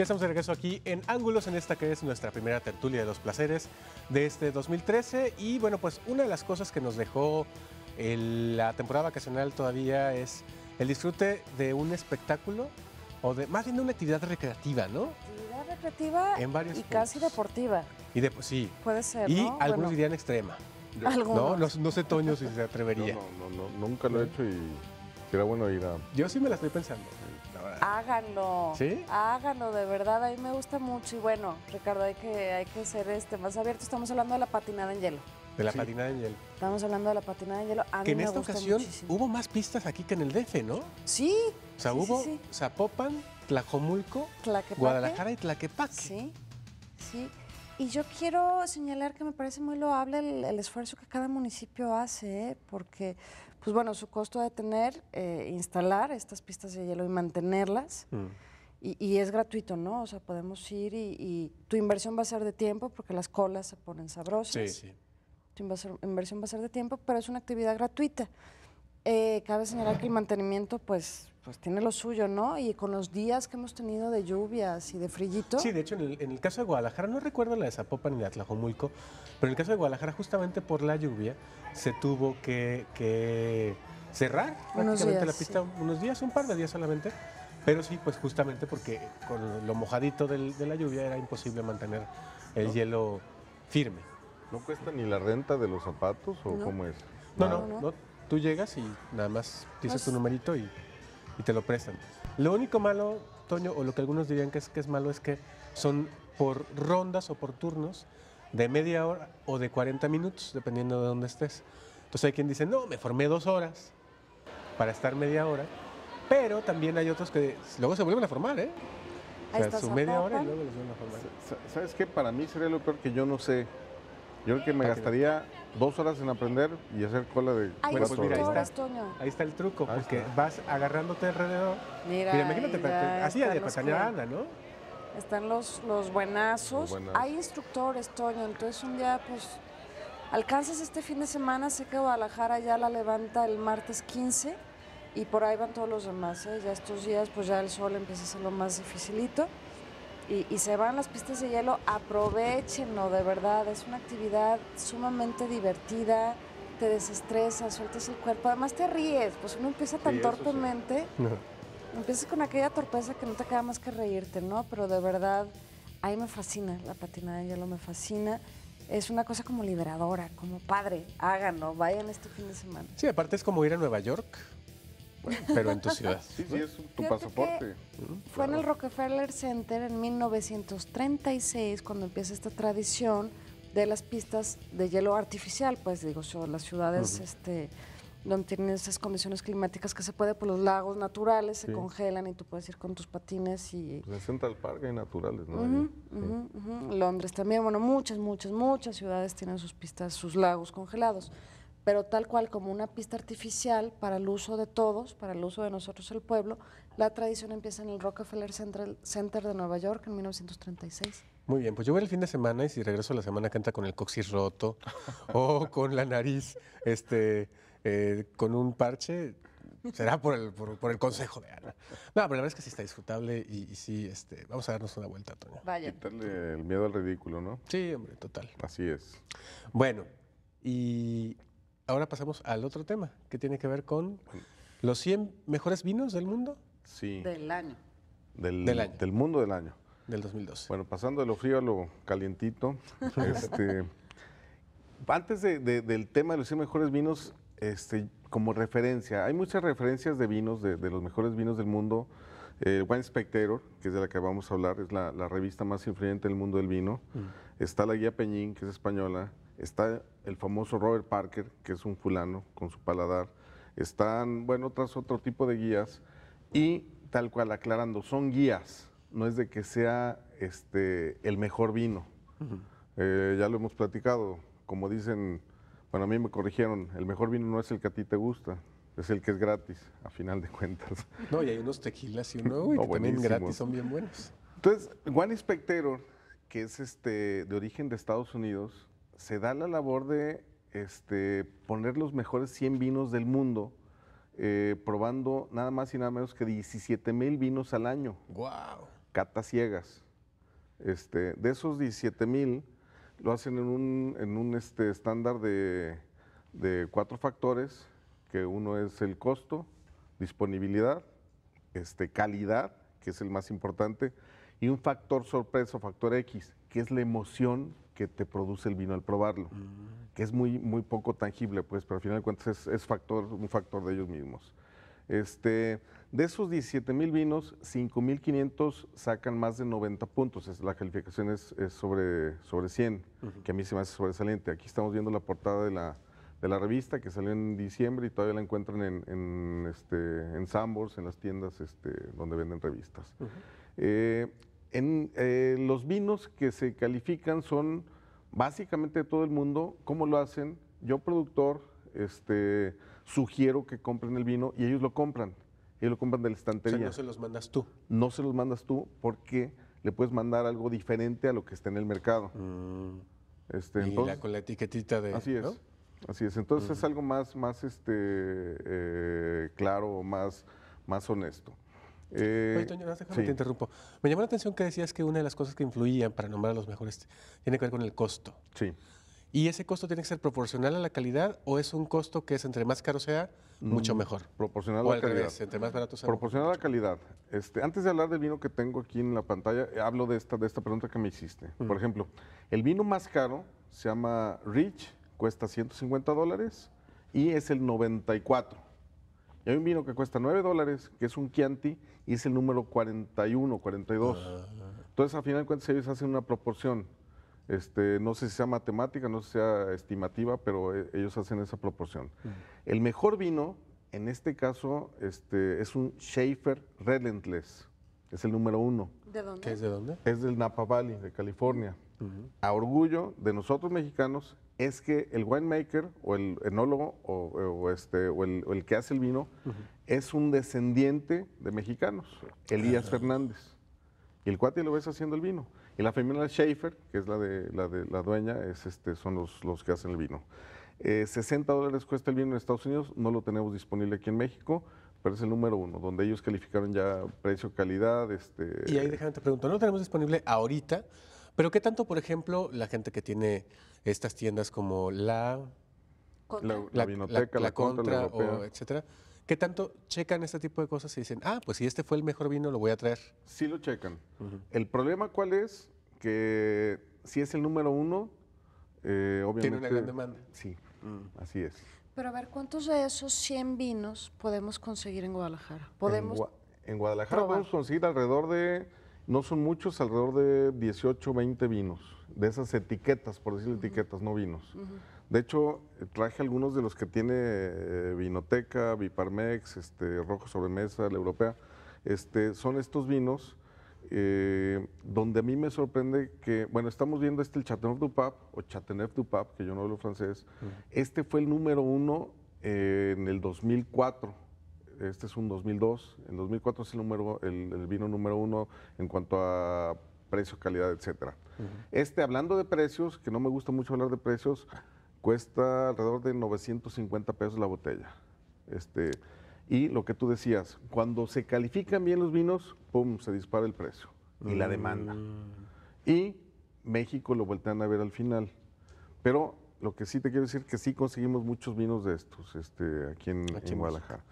Ya estamos de regreso aquí en Ángulos, en esta que es nuestra primera tertulia de los placeres de este 2013. Y bueno, pues una de las cosas que nos dejó la temporada vacacional todavía es el disfrute de un espectáculo o de más bien una actividad recreativa, ¿no? Actividad recreativa y casi deportiva. Y de, pues sí. Puede ser. Y algunos dirían extrema. ¿No? no, sé Toño si se atrevería. No, no, no, nunca lo he ¿Eh? hecho y será bueno ir a. Yo sí me la estoy pensando. Háganlo. ¿Sí? Háganlo, de verdad, a mí me gusta mucho. Y bueno, Ricardo, hay que, hay que ser este, más abierto. Estamos hablando de la patinada en hielo. De la patinada en hielo. Estamos hablando de la patinada en hielo. que en esta ocasión hubo más pistas aquí que en el DF, ¿no? Sí. O sea, hubo Zapopan, Tlajomulco, Guadalajara y Tlaquepaque. Sí, sí. Y yo quiero señalar que me parece muy loable el, esfuerzo que cada municipio hace, ¿eh? porque pues bueno, su costo de tener, eh, instalar estas pistas de hielo y mantenerlas. Mm. Y, es gratuito, ¿no? O sea, podemos ir y, tu inversión va a ser de tiempo porque las colas se ponen sabrosas. Sí, sí. Tu inversión va a ser de tiempo, pero es una actividad gratuita. Eh, cabe señalar que el mantenimiento, pues, pues tiene lo suyo, ¿no? Y con los días que hemos tenido de lluvias y de frillito. Sí, de hecho, en el, caso de Guadalajara, no recuerdo la de Zapopan ni de Tlajomulco, pero en el caso de Guadalajara, justamente por la lluvia, se tuvo que, que cerrar prácticamente la pista unos días, un par de días solamente. Pero sí, pues justamente porque con lo mojadito de la lluvia era imposible mantener el hielo firme. ¿No cuesta ni la renta de los zapatos o cómo es? No, no, no, Tú llegas y nada más dices pues tu numerito y y te lo prestan. Lo único malo, Toño, o lo que algunos dirían que es, que es malo, es que son por rondas o por turnos de media hora o de 40 minutos, dependiendo de dónde estés. Entonces hay quien dice, no, me formé dos horas para estar media hora, pero también hay otros que luego se vuelven a formar, ¿eh? O sea, su media hora y luego vuelven a formar. ¿Sabes qué? Para mí sería lo peor que yo no sé yo creo que me ah, gastaría dos horas en aprender y hacer cola de cuatro pues ahí, está, ahí está el truco, porque vas agarrándote alrededor. Mira, mira imagínate, así de ¿no? Están los, los buenazos. Hay instructores, Toño, entonces un día, pues, alcanzas este fin de semana, sé que Guadalajara ya la levanta el martes 15 y por ahí van todos los demás, ¿eh? ya estos días, pues ya el sol empieza a ser lo más dificilito y, se van las pistas de hielo, aprovechenlo de verdad, es una actividad sumamente divertida, te desestresas, sueltas el cuerpo, además te ríes, pues uno empieza tan torpemente, empiezas con aquella torpeza que no te queda más que reírte, ¿no? Pero de verdad, ahí me fascina, la patina de hielo me fascina es una cosa como liberadora, como padre, háganlo, vayan este fin de semana. Sí, aparte es como ir a Nueva York, pero en tu ciudad. sí, sí, tu pasaporte. Mm, fue en el Rockefeller Center en 1936 cuando empieza esta tradición de las pistas de hielo artificial, pues digo, las ciudades este, donde tienen esas condiciones climáticas que se puede, por pues, los lagos naturales se congelan y tú puedes ir con tus patines y... Pues Central Park hay naturales, ¿no? Londres también, bueno, muchas, muchas, muchas ciudades tienen sus pistas, sus lagos congelados pero tal cual como una pista artificial para el uso de todos, para el uso de nosotros el pueblo, la tradición empieza en el Rockefeller Central Center de Nueva York en 1936. Muy bien, pues yo voy el fin de semana y si regreso la semana canta con el coxis roto o con la nariz, este, eh, con un parche, será por el, por, el consejo de Ana. No, pero la verdad es que sí está disfrutable y, sí, este, vamos a darnos una vuelta, Toño. Vaya. Quitarle el miedo al ridículo, ¿no? Sí, hombre, total. Así es. Bueno, y ahora pasamos al otro tema, que tiene que ver con los 100 mejores vinos del mundo. Sí. Del año. Del, año. Del mundo del año. Del 2012. Bueno, pasando de lo frío a lo calientito, este, antes del tema de los 100 mejores vinos, este, como referencia, hay muchas referencias de vinos, de, los mejores vinos del mundo. Wine Spectator, que es de la que vamos a hablar, es la, revista más influyente del mundo del vino. Mm. Está la Guía Peñín, que es española está el famoso Robert Parker, que es un fulano con su paladar, están, bueno, tras otro tipo de guías y tal cual aclarando, son guías, no es de que sea este, el mejor vino. Eh, ya lo hemos platicado, como dicen, bueno, a mí me corrigieron, el mejor vino no es el que a ti te gusta, es el que es gratis, a final de cuentas. No, y hay unos tequilas y uno, también gratis son bien buenos. Entonces, Juan Espectero, que es este, de origen de Estados Unidos, se da la labor de este, poner los mejores 100 vinos del mundo, eh, probando nada más y nada menos que 17 mil vinos al año. ¡Wow! Catas ciegas. Este, de esos 17 mil, lo hacen en un, este, estándar de, cuatro factores, que uno es el costo, disponibilidad, este, calidad, que es el más importante, y un factor sorpresa, factor X, que es la emoción que te produce el vino al probarlo, mm. que es muy, muy poco tangible, pues, pero al final de cuentas es, factor, un factor de ellos mismos. Este, de esos 17 mil vinos, 5.500 sacan más de 90 puntos. Es, la calificación es, sobre, sobre 100, que a mí se me hace sobresaliente. Aquí estamos viendo la portada de la, de la revista que salió en diciembre y todavía la encuentran en, en, este, en Sambors, en las tiendas este, donde venden revistas. En, eh, los vinos que se califican son básicamente de todo el mundo. ¿Cómo lo hacen? Yo, productor, este, sugiero que compren el vino y ellos lo compran. Ellos lo compran de la estantería. O sea, no se los mandas tú. No se los mandas tú porque le puedes mandar algo diferente a lo que está en el mercado. Mm. Este, y con la etiquetita de. Así es. Así es. Entonces es algo más, más este, eh, claro, más, más honesto. Eh, Toño, te interrumpo. Me llamó la atención que decías que una de las cosas que influían para nombrar a los mejores tiene que ver con el costo. Sí. ¿Y ese costo tiene que ser proporcional a la calidad o es un costo que es entre más caro sea, mucho mm, mejor? Proporcional a la calidad. entre más barato sea, proporcional a la calidad. Este, antes de hablar del vino que tengo aquí en la pantalla, eh, hablo de esta, de esta pregunta que me hiciste. Mm. Por ejemplo, el vino más caro se llama Rich, cuesta 150 dólares y es el 94 y hay un vino que cuesta 9 dólares, que es un Chianti, y es el número 41, 42. Ah. Entonces, al final de cuentas, ellos hacen una proporción. Este, no sé si sea matemática, no sé si sea estimativa, pero eh, ellos hacen esa proporción. Mm. El mejor vino, en este caso, este, es un Schaefer Relentless. Es el número uno. ¿De dónde? es de dónde? Es del Napa Valley, de California a orgullo de nosotros mexicanos es que el winemaker o el enólogo o, eh, este, o el, que hace el vino es un descendiente de mexicanos, Elías Fernández. Y el cuate lo ves haciendo el vino. Y la femenina Schaefer, que es la de la, dueña, es este, son los, los que hacen el vino. 60 eh, dólares cuesta el vino en Estados Unidos, no lo tenemos disponible aquí en México pero es el número uno, donde ellos calificaron ya precio, calidad. Este... Y ahí déjame te pregunto, no lo tenemos disponible ahorita, pero ¿qué tanto, por ejemplo, la gente que tiene estas tiendas como la... La, vinoteca, la, contra, etcétera. ¿Qué tanto checan este tipo de cosas y dicen, ah, pues si este fue el mejor vino, lo voy a traer? Sí lo checan. El problema cuál es, que si es el número uno, obviamente... Eh, tiene una gran demanda. Sí, mm. así es. Pero a ver, ¿cuántos de esos 100 vinos podemos conseguir en Guadalajara? ¿Podemos en, Guadalajara podemos conseguir alrededor de no son muchos, alrededor de 18 20 vinos, de esas etiquetas, por decir etiquetas, no vinos. De hecho, traje algunos de los que tiene eh, Vinoteca, Viparmex, este, Rojo Sobremesa, La Europea. Este, son estos vinos eh, donde a mí me sorprende que, bueno, estamos viendo este el Chateauneuf du Pape, o Chateauneuf du Pape, que yo no hablo francés. Este fue el número uno eh, en el 2004 este es un 2002, En 2004 es el, número, el, vino número uno en cuanto a precio, calidad, etcétera. Este, hablando de precios, que no me gusta mucho hablar de precios, cuesta alrededor de 950 pesos la botella. Este, y lo que tú decías, cuando se califican bien los vinos, pum, se dispara el precio y la demanda. Mm. Y México lo voltean a ver al final. Pero lo que sí te quiero decir que sí conseguimos muchos vinos de estos este, aquí en Guadalajara.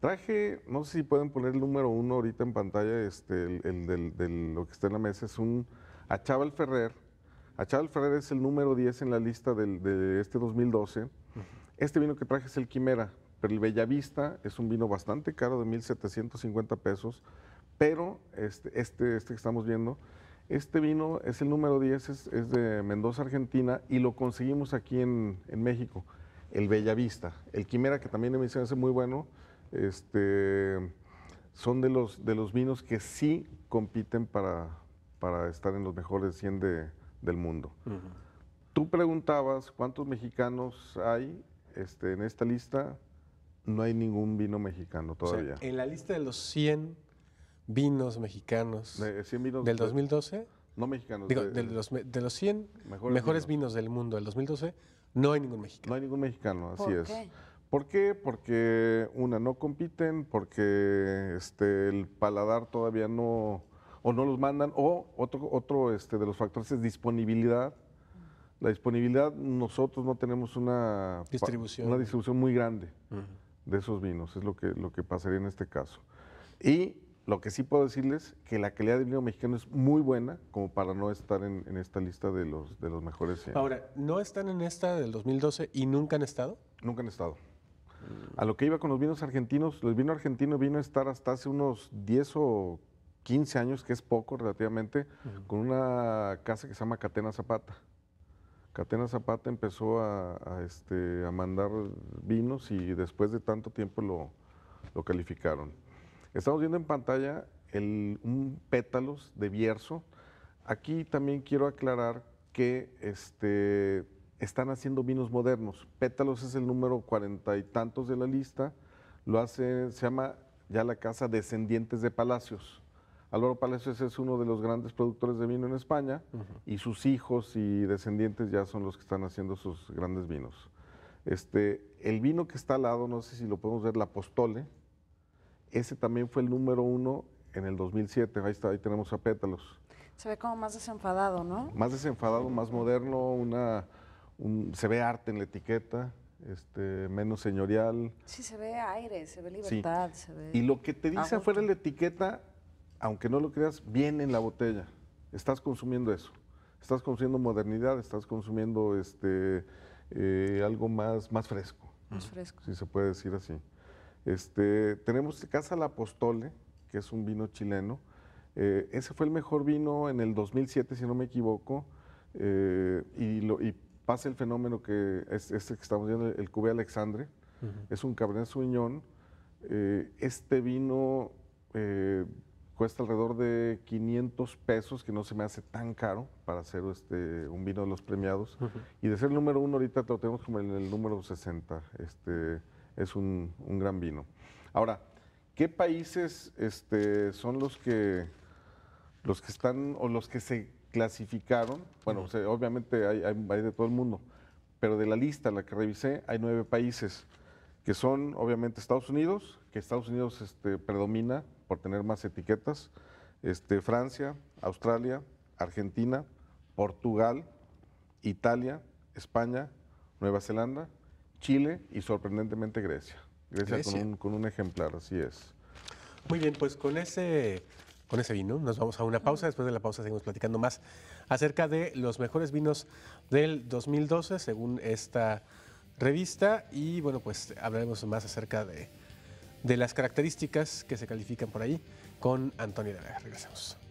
Traje, no sé si pueden poner el número uno ahorita en pantalla, este, el, del, lo que está en la mesa es un Achaval Ferrer. Achaval Ferrer es el número 10 en la lista del, de este 2012. Este vino que traje es el Quimera, pero el Bellavista es un vino bastante caro de 1.750 pesos, pero este, este, este que estamos viendo, este vino es el número 10, es, de Mendoza, Argentina, y lo conseguimos aquí en, en México, el Bellavista. El Quimera, que también me dicen es muy bueno, este, son de los, de los vinos que sí compiten para, para estar en los mejores 100 del mundo. Tú preguntabas cuántos mexicanos hay este, en esta lista. No hay ningún vino mexicano todavía. en la lista de los 100 vinos mexicanos eh, del 2012. No mexicanos. de, los, de los 100 mejores, vinos. del mundo del 2012, no hay ningún mexicano. No hay ningún mexicano, así es. ¿Por qué? Porque una no compiten, porque este, el paladar todavía no o no los mandan o otro otro este, de los factores es disponibilidad. La disponibilidad nosotros no tenemos una distribución, una distribución muy grande de esos vinos, es lo que lo que pasaría en este caso. Y lo que sí puedo decirles que la calidad del vino mexicano es muy buena como para no estar en, esta lista de los, de los mejores. Ahora, ¿no están en esta del 2012 y nunca han estado? Nunca han estado. A lo que iba con los vinos argentinos, el vino argentino vino a estar hasta hace unos 10 o 15 años, que es poco relativamente, con una casa que se llama Catena Zapata. Catena Zapata empezó a, este, a mandar vinos y después de tanto tiempo lo, calificaron. Estamos viendo en pantalla un pétalos de Bierzo. Aquí también quiero aclarar que este, están haciendo vinos modernos. Pétalos es el número cuarenta y tantos de la lista. Lo hace, se llama ya la casa Descendientes de Palacios. Álvaro Palacios es uno de los grandes productores de vino en España y sus hijos y descendientes ya son los que están haciendo sus grandes vinos. Este, el vino que está al lado, no sé si lo podemos ver, la Postole, ese también fue el número uno en el 2007. Ahí está, ahí tenemos a Pétalos. Se ve como más desenfadado, ¿no? Más desenfadado, más moderno, una se ve arte en la etiqueta, este, menos señorial. Sí, se ve aire, se ve libertad. y lo que te dice afuera afuera la etiqueta, aunque no lo creas, viene en la botella. Estás consumiendo eso. Estás consumiendo modernidad, estás consumiendo este, eh, algo más, más fresco. Más fresco. Si se puede decir así. Este, tenemos Casa La Apostole, que es un vino chileno. Eh, ese fue el mejor vino en el 2007, si no me equivoco. Eh, y, lo, y pasa el fenómeno que es este que estamos viendo, el Cube Alexandre. Es un Cabernet Sauvignon. Eh, este vino eh, cuesta alrededor de 500 pesos, que no se me hace tan caro para hacer este, un vino de los premiados. Y de ser el número uno, ahorita lo tenemos como en el número 60. Este, es un, gran vino. Ahora, ¿qué países este, son los que, los que están o los que se clasificaron, bueno, obviamente hay, de todo el mundo, pero de la lista, la que revisé, hay nueve países, que son obviamente Estados Unidos, que Estados Unidos este, predomina por tener más etiquetas, este, Francia, Australia, Argentina, Portugal, Italia, España, Nueva Zelanda, Chile y sorprendentemente Grecia. Grecia, con un ejemplar, así es. Muy bien, pues con ese con ese vino nos vamos a una pausa. Después de la pausa seguimos platicando más acerca de los mejores vinos del 2012, según esta revista. Y bueno, pues hablaremos más acerca de, las características que se califican por ahí con Antonio Vega. Regresamos.